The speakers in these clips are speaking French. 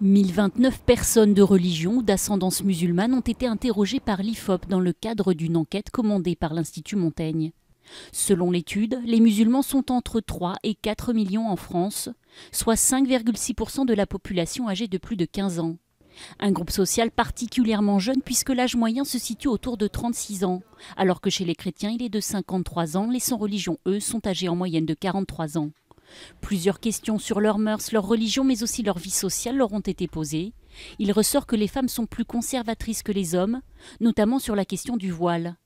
1029 personnes de religion ou d'ascendance musulmane ont été interrogées par l'IFOP dans le cadre d'une enquête commandée par l'Institut Montaigne. Selon l'étude, les musulmans sont entre 3 et 4 millions en France, soit 5,6% de la population âgée de plus de 15 ans. Un groupe social particulièrement jeune puisque l'âge moyen se situe autour de 36 ans, alors que chez les chrétiens il est de 53 ans, les sans religion eux, sont âgés en moyenne de 43 ans. Plusieurs questions sur leurs mœurs, leur religion, mais aussi leur vie sociale leur ont été posées. Il ressort que les femmes sont plus conservatrices que les hommes, notamment sur la question du voile.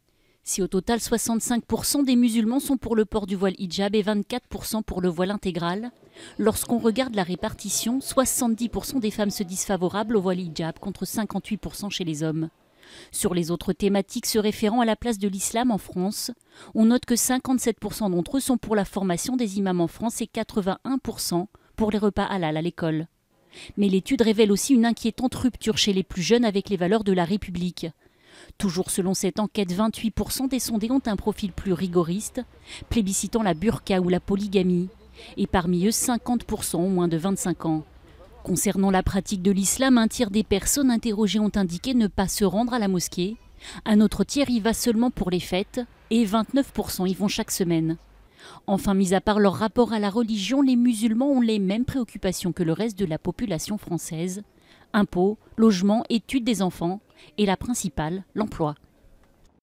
Si au total 65% des musulmans sont pour le port du voile hijab et 24% pour le voile intégral, lorsqu'on regarde la répartition, 70% des femmes se disent favorables au voile hijab contre 58% chez les hommes. Sur les autres thématiques se référant à la place de l'islam en France, on note que 57% d'entre eux sont pour la formation des imams en France et 81% pour les repas halal à l'école. Mais l'étude révèle aussi une inquiétante rupture chez les plus jeunes avec les valeurs de la République. Toujours selon cette enquête, 28% des sondés ont un profil plus rigoriste, plébiscitant la burqa ou la polygamie. Et parmi eux, 50% ont moins de 25 ans. Concernant la pratique de l'islam, un tiers des personnes interrogées ont indiqué ne pas se rendre à la mosquée. Un autre tiers y va seulement pour les fêtes et 29% y vont chaque semaine. Enfin, mis à part leur rapport à la religion, les musulmans ont les mêmes préoccupations que le reste de la population française. Impôts, logements, études des enfants et la principale, l'emploi.